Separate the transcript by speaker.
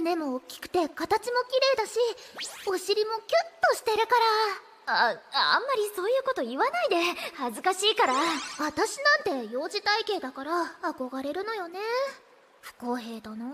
Speaker 1: 胸も大きくて形も綺麗だしお尻もキュッとしてるからああんまりそういうこと言わないで恥ずかしいから私なんて幼児体型だから憧れるのよね不公平だな